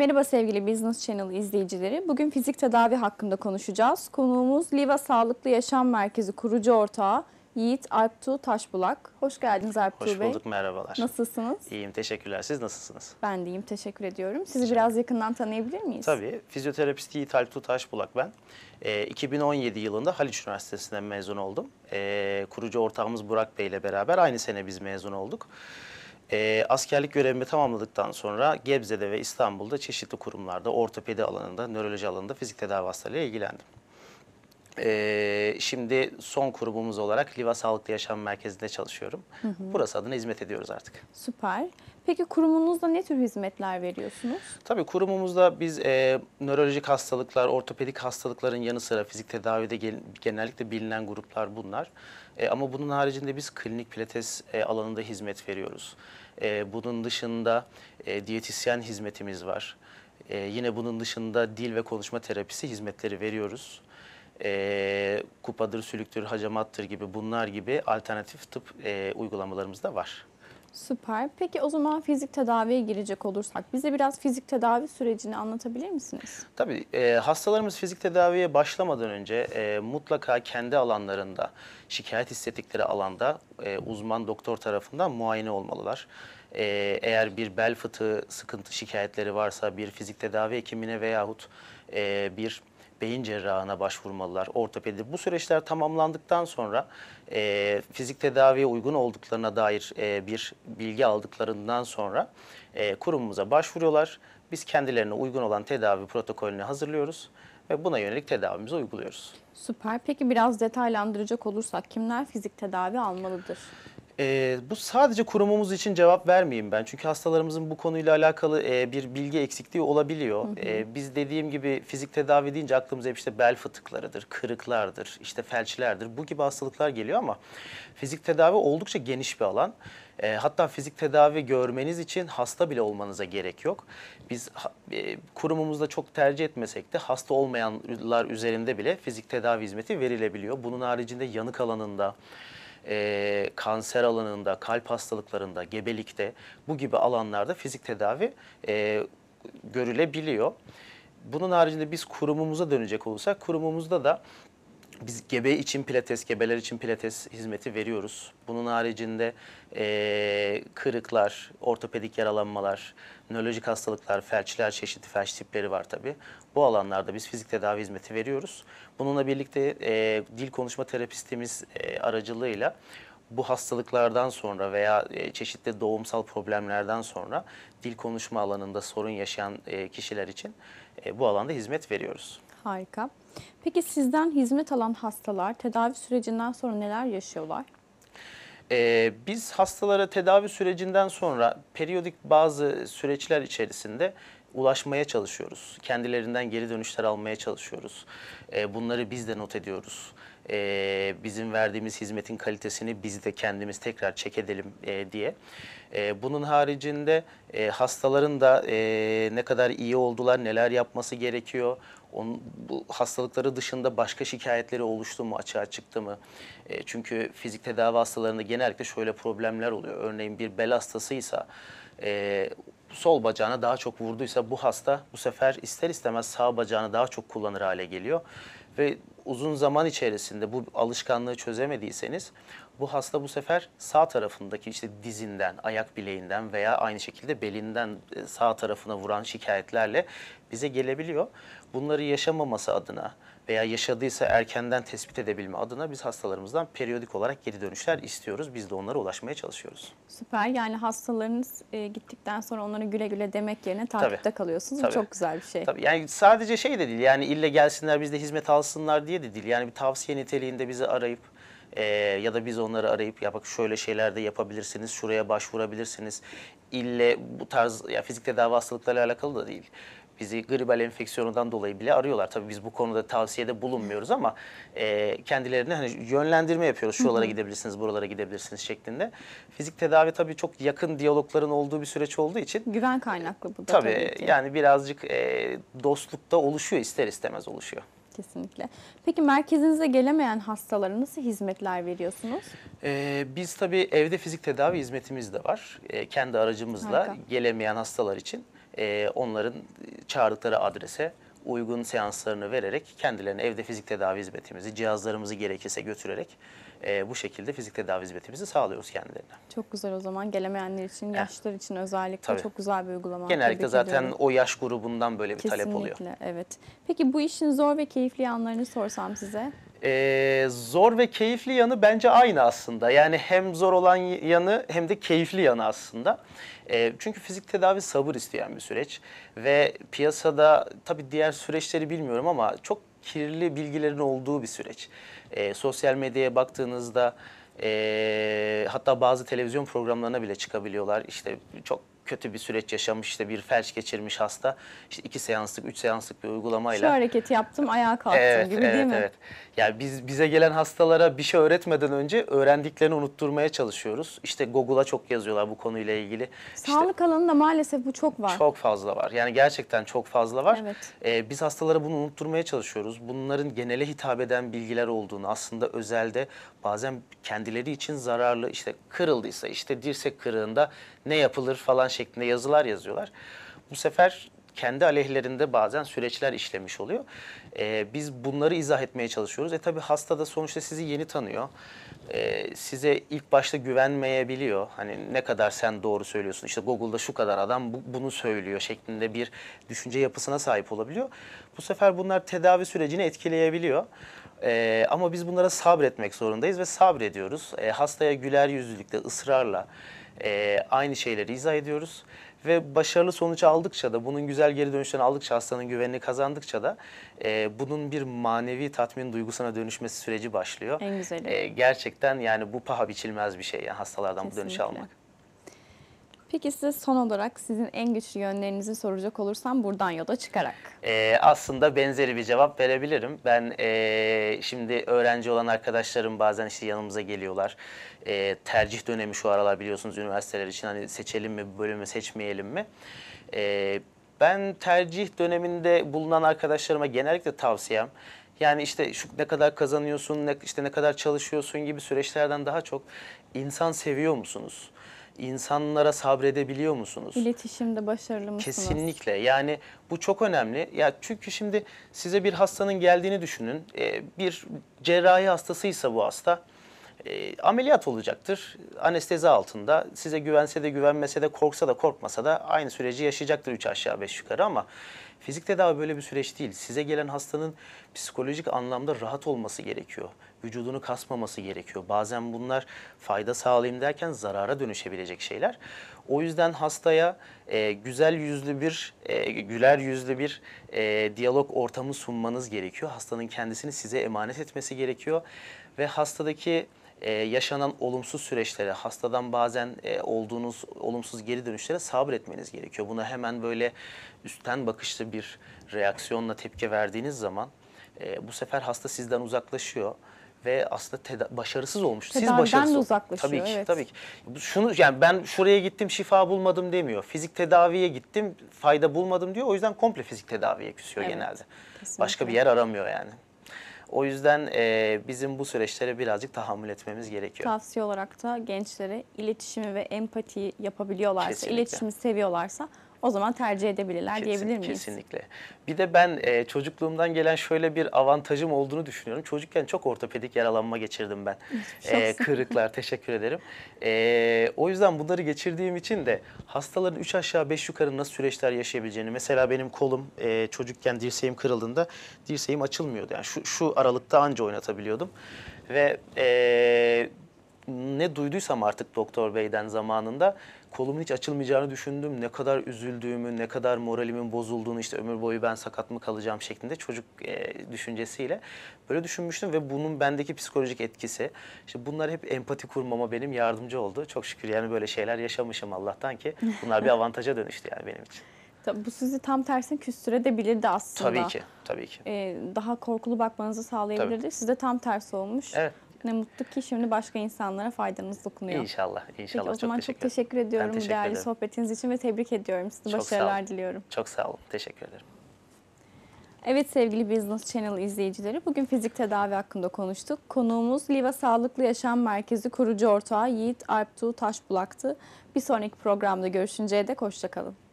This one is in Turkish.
Merhaba sevgili Business Channel izleyicileri. Bugün fizik tedavi hakkında konuşacağız. Konuğumuz Liva Sağlıklı Yaşam Merkezi kurucu ortağı Yiğit Alptuğ Taşbulak. Hoş geldiniz Alptuğ Bey. Hoş bulduk, merhabalar. Nasılsınız? İyiyim, teşekkürler. Siz nasılsınız? Ben de iyiyim, teşekkür ediyorum. Sizi teşekkür. biraz yakından tanıyabilir miyiz? Tabii. Fizyoterapist Yiğit Alptuğ Taşbulak ben. E, ee, 2017 yılında Haliç Üniversitesi'nden mezun oldum. E, kurucu ortağımız Burak Bey ile beraber aynı sene biz mezun olduk. E, askerlik görevimi tamamladıktan sonra Gebze'de ve İstanbul'da çeşitli kurumlarda, ortopedi alanında, nöroloji alanında fizik tedavi hastalığıyla ilgilendim. Ee, şimdi son grubumuz olarak Liva Sağlıklı Yaşam Merkezi'nde çalışıyorum. Hı hı. Burası adına hizmet ediyoruz artık. Süper. Peki kurumunuzda ne tür hizmetler veriyorsunuz? Tabii kurumumuzda biz e, nörolojik hastalıklar, ortopedik hastalıkların yanı sıra fizik tedavide genellikle bilinen gruplar bunlar. E, ama bunun haricinde biz klinik pilates e, alanında hizmet veriyoruz. E, bunun dışında e, diyetisyen hizmetimiz var. E, yine bunun dışında dil ve konuşma terapisi hizmetleri veriyoruz e, kupadır, sülüktür, hacamattır gibi bunlar gibi alternatif tıp e, uygulamalarımız da var. Süper. Peki o zaman fizik tedaviye girecek olursak bize biraz fizik tedavi sürecini anlatabilir misiniz? Tabii. E, hastalarımız fizik tedaviye başlamadan önce e, mutlaka kendi alanlarında, şikayet hissettikleri alanda e, uzman doktor tarafından muayene olmalılar. E, eğer bir bel fıtığı sıkıntı şikayetleri varsa bir fizik tedavi hekimine veyahut e, bir beyin cerrahına başvurmalılar, ortopedi. Bu süreçler tamamlandıktan sonra e, fizik tedaviye uygun olduklarına dair e, bir bilgi aldıklarından sonra e, kurumumuza başvuruyorlar. Biz kendilerine uygun olan tedavi protokolünü hazırlıyoruz ve buna yönelik tedavimizi uyguluyoruz. Süper. Peki biraz detaylandıracak olursak kimler fizik tedavi almalıdır? E, bu sadece kurumumuz için cevap vermeyeyim ben. Çünkü hastalarımızın bu konuyla alakalı e, bir bilgi eksikliği olabiliyor. Hı hı. E, biz dediğim gibi fizik tedavi deyince aklımıza hep işte bel fıtıklarıdır, kırıklardır, işte felçlerdir. Bu gibi hastalıklar geliyor ama fizik tedavi oldukça geniş bir alan. E, hatta fizik tedavi görmeniz için hasta bile olmanıza gerek yok. Biz e, kurumumuzda çok tercih etmesek de hasta olmayanlar üzerinde bile fizik tedavi hizmeti verilebiliyor. Bunun haricinde yanık alanında e, kanser alanında, kalp hastalıklarında, gebelikte bu gibi alanlarda fizik tedavi e, görülebiliyor. Bunun haricinde biz kurumumuza dönecek olursak kurumumuzda da biz gebe için pilates, gebeler için pilates hizmeti veriyoruz. Bunun haricinde e, kırıklar, ortopedik yaralanmalar, nörolojik hastalıklar, felçler, çeşitli felç tipleri var tabii. Bu alanlarda biz fizik tedavi hizmeti veriyoruz. Bununla birlikte e, dil konuşma terapistimiz e, aracılığıyla bu hastalıklardan sonra veya çeşitli doğumsal problemlerden sonra dil konuşma alanında sorun yaşayan kişiler için bu alanda hizmet veriyoruz. Harika. Peki sizden hizmet alan hastalar tedavi sürecinden sonra neler yaşıyorlar? Ee, biz hastalara tedavi sürecinden sonra periyodik bazı süreçler içerisinde ulaşmaya çalışıyoruz. Kendilerinden geri dönüşler almaya çalışıyoruz. E, bunları biz de not ediyoruz. E, bizim verdiğimiz hizmetin kalitesini biz de kendimiz tekrar çek edelim e, diye. E, bunun haricinde e, hastaların da e, ne kadar iyi oldular, neler yapması gerekiyor, onun, bu hastalıkları dışında başka şikayetleri oluştu mu, açığa çıktı mı? E, çünkü fizik tedavi hastalarında genellikle şöyle problemler oluyor. Örneğin bir bel hastasıysa e, sol bacağına daha çok vurduysa bu hasta bu sefer ister istemez sağ bacağını daha çok kullanır hale geliyor. Ve uzun zaman içerisinde bu alışkanlığı çözemediyseniz bu hasta bu sefer sağ tarafındaki işte dizinden, ayak bileğinden veya aynı şekilde belinden e, sağ tarafına vuran şikayetlerle bize gelebiliyor. Bunları yaşamaması adına veya yaşadıysa erkenden tespit edebilme adına biz hastalarımızdan periyodik olarak geri dönüşler istiyoruz. Biz de onlara ulaşmaya çalışıyoruz. Süper. Yani hastalarınız e, gittikten sonra onlara güle güle demek yerine takipte kalıyorsunuz. Tabii. Çok güzel bir şey. Tabii. Yani sadece şey de değil. Yani ille gelsinler bizde hizmet alsınlar diye de değil. Yani bir tavsiye niteliğinde bizi arayıp e, ya da biz onları arayıp ya bak şöyle şeyler de yapabilirsiniz, şuraya başvurabilirsiniz. İlle bu tarz ya fizik tedavi hastalıklarıyla alakalı da değil. Bizi gribal enfeksiyonundan dolayı bile arıyorlar. Tabii biz bu konuda tavsiyede bulunmuyoruz ama e, kendilerine hani yönlendirme yapıyoruz. Şuralara gidebilirsiniz, buralara gidebilirsiniz şeklinde. Fizik tedavi tabii çok yakın diyalogların olduğu bir süreç olduğu için. Güven kaynaklı bu da tabii. tabii yani birazcık e, dostlukta oluşuyor ister istemez oluşuyor. Kesinlikle. Peki merkezinize gelemeyen hastalara nasıl hizmetler veriyorsunuz? Ee, biz tabii evde fizik tedavi hizmetimiz de var. Ee, kendi aracımızla Harika. gelemeyen hastalar için e, onların çağırdıkları adrese uygun seanslarını vererek kendilerine evde fizik tedavi hizmetimizi, cihazlarımızı gerekirse götürerek e, bu şekilde fizik tedavi hizmetimizi sağlıyoruz kendilerine. Çok güzel o zaman gelemeyenler için, evet. Eh, yaşlar için özellikle Tabii. çok güzel bir uygulama. Genellikle zaten ediyorum. o yaş grubundan böyle bir Kesinlikle, talep oluyor. Kesinlikle evet. Peki bu işin zor ve keyifli yanlarını sorsam size? Ee, zor ve keyifli yanı bence aynı aslında. Yani hem zor olan yanı hem de keyifli yanı aslında. E, çünkü fizik tedavi sabır isteyen bir süreç ve piyasada tabii diğer süreçleri bilmiyorum ama çok kirli bilgilerin olduğu bir süreç. E, sosyal medyaya baktığınızda e, hatta bazı televizyon programlarına bile çıkabiliyorlar. İşte çok kötü bir süreç yaşamış işte bir felç geçirmiş hasta işte iki seanslık üç seanslık bir uygulamayla. Şu hareketi yaptım ayağa kalktım evet, gibi evet, değil mi? Evet yani biz bize gelen hastalara bir şey öğretmeden önce öğrendiklerini unutturmaya çalışıyoruz. İşte Google'a çok yazıyorlar bu konuyla ilgili. Sağlık işte, alanında maalesef bu çok var. Çok fazla var yani gerçekten çok fazla var. Evet. Ee, biz hastalara bunu unutturmaya çalışıyoruz. Bunların genele hitap eden bilgiler olduğunu aslında özelde bazen kendileri için zararlı işte kırıldıysa işte dirsek kırığında ne yapılır falan şey şeklinde yazılar yazıyorlar. Bu sefer kendi aleyhlerinde bazen süreçler işlemiş oluyor. E, biz bunları izah etmeye çalışıyoruz. E tabii hasta da sonuçta sizi yeni tanıyor. E, size ilk başta güvenmeyebiliyor. Hani ne kadar sen doğru söylüyorsun. İşte Google'da şu kadar adam bu, bunu söylüyor şeklinde bir düşünce yapısına sahip olabiliyor. Bu sefer bunlar tedavi sürecini etkileyebiliyor. E, ama biz bunlara sabretmek zorundayız ve sabrediyoruz. E, hastaya güler yüzlülükle, ısrarla e, aynı şeyleri izah ediyoruz. Ve başarılı sonuç aldıkça da bunun güzel geri dönüşlerini aldıkça hastanın güvenini kazandıkça da e, bunun bir manevi tatmin duygusuna dönüşmesi süreci başlıyor. En güzeli. E, gerçekten yani bu paha biçilmez bir şey yani hastalardan Kesinlikle. bu dönüşü almak. Peki size son olarak sizin en güçlü yönlerinizi soracak olursam buradan yola çıkarak. Ee, aslında benzeri bir cevap verebilirim. Ben ee, şimdi öğrenci olan arkadaşlarım bazen işte yanımıza geliyorlar. E, tercih dönemi şu aralar biliyorsunuz üniversiteler için hani seçelim mi bölümü seçmeyelim mi? E, ben tercih döneminde bulunan arkadaşlarıma genellikle tavsiyem yani işte şu ne kadar kazanıyorsun, ne, işte ne kadar çalışıyorsun gibi süreçlerden daha çok insan seviyor musunuz? insanlara sabredebiliyor musunuz? İletişimde başarılı musunuz? Kesinlikle. Yani bu çok önemli. Ya çünkü şimdi size bir hastanın geldiğini düşünün. Ee, bir cerrahi hastasıysa bu hasta e, ameliyat olacaktır. Anestezi altında size güvense de güvenmese de korksa da korkmasa da aynı süreci yaşayacaktır üç aşağı beş yukarı ama Fizik tedavi böyle bir süreç değil. Size gelen hastanın psikolojik anlamda rahat olması gerekiyor. Vücudunu kasmaması gerekiyor. Bazen bunlar fayda sağlayayım derken zarara dönüşebilecek şeyler. O yüzden hastaya e, güzel yüzlü bir, e, güler yüzlü bir e, diyalog ortamı sunmanız gerekiyor. Hastanın kendisini size emanet etmesi gerekiyor. Ve hastadaki e, yaşanan olumsuz süreçlere, hastadan bazen e, olduğunuz olumsuz geri dönüşlere sabretmeniz gerekiyor. Buna hemen böyle üstten bakışlı bir reaksiyonla tepki verdiğiniz zaman e, bu sefer hasta sizden uzaklaşıyor ve aslında teda- başarısız olmuş. Siz başarısız. de uzaklaşıyor. Tabii ki, evet. tabii ki. Şunu yani ben şuraya gittim şifa bulmadım demiyor. Fizik tedaviye gittim fayda bulmadım diyor. O yüzden komple fizik tedaviye küsüyor evet, genelde. Kesinlikle. Başka bir yer aramıyor yani. O yüzden e, bizim bu süreçlere birazcık tahammül etmemiz gerekiyor. Tavsiye olarak da gençlere iletişimi ve empatiyi yapabiliyorlarsa, Kesinlikle. iletişimi seviyorlarsa o zaman tercih edebilirler Kesin, diyebilir miyiz? Kesinlikle. Bir de ben e, çocukluğumdan gelen şöyle bir avantajım olduğunu düşünüyorum. Çocukken çok ortopedik yaralanma geçirdim ben. E, kırıklar teşekkür ederim. E, o yüzden bunları geçirdiğim için de hastaların 3 aşağı 5 yukarı nasıl süreçler yaşayabileceğini. Mesela benim kolum e, çocukken dirseğim kırıldığında dirseğim açılmıyordu. Yani şu, şu aralıkta anca oynatabiliyordum. Ve... E, ne duyduysam artık doktor beyden zamanında kolumun hiç açılmayacağını düşündüm. Ne kadar üzüldüğümü, ne kadar moralimin bozulduğunu işte ömür boyu ben sakat mı kalacağım şeklinde çocuk e, düşüncesiyle böyle düşünmüştüm ve bunun bendeki psikolojik etkisi işte bunlar hep empati kurmama benim yardımcı oldu. Çok şükür yani böyle şeyler yaşamışım Allah'tan ki bunlar bir avantaja dönüştü yani benim için. Tabii bu sizi tam tersine küstürebilirdi aslında. Tabii ki, tabii ki. Ee, daha korkulu bakmanızı sağlayabilirdi. Tabii. Size tam tersi olmuş. Evet. Ne mutlu ki şimdi başka insanlara faydanız dokunuyor. İnşallah. inşallah. Peki, o zaman çok teşekkür, çok teşekkür ediyorum teşekkür değerli ederim. sohbetiniz için ve tebrik ediyorum size Çok Başarılar diliyorum. Çok sağ olun. Teşekkür ederim. Evet sevgili Business Channel izleyicileri bugün fizik tedavi hakkında konuştuk. Konuğumuz Liva Sağlıklı Yaşam Merkezi kurucu ortağı Yiğit Alptuğ Taşbulak'tı. Bir sonraki programda görüşünceye dek hoşçakalın.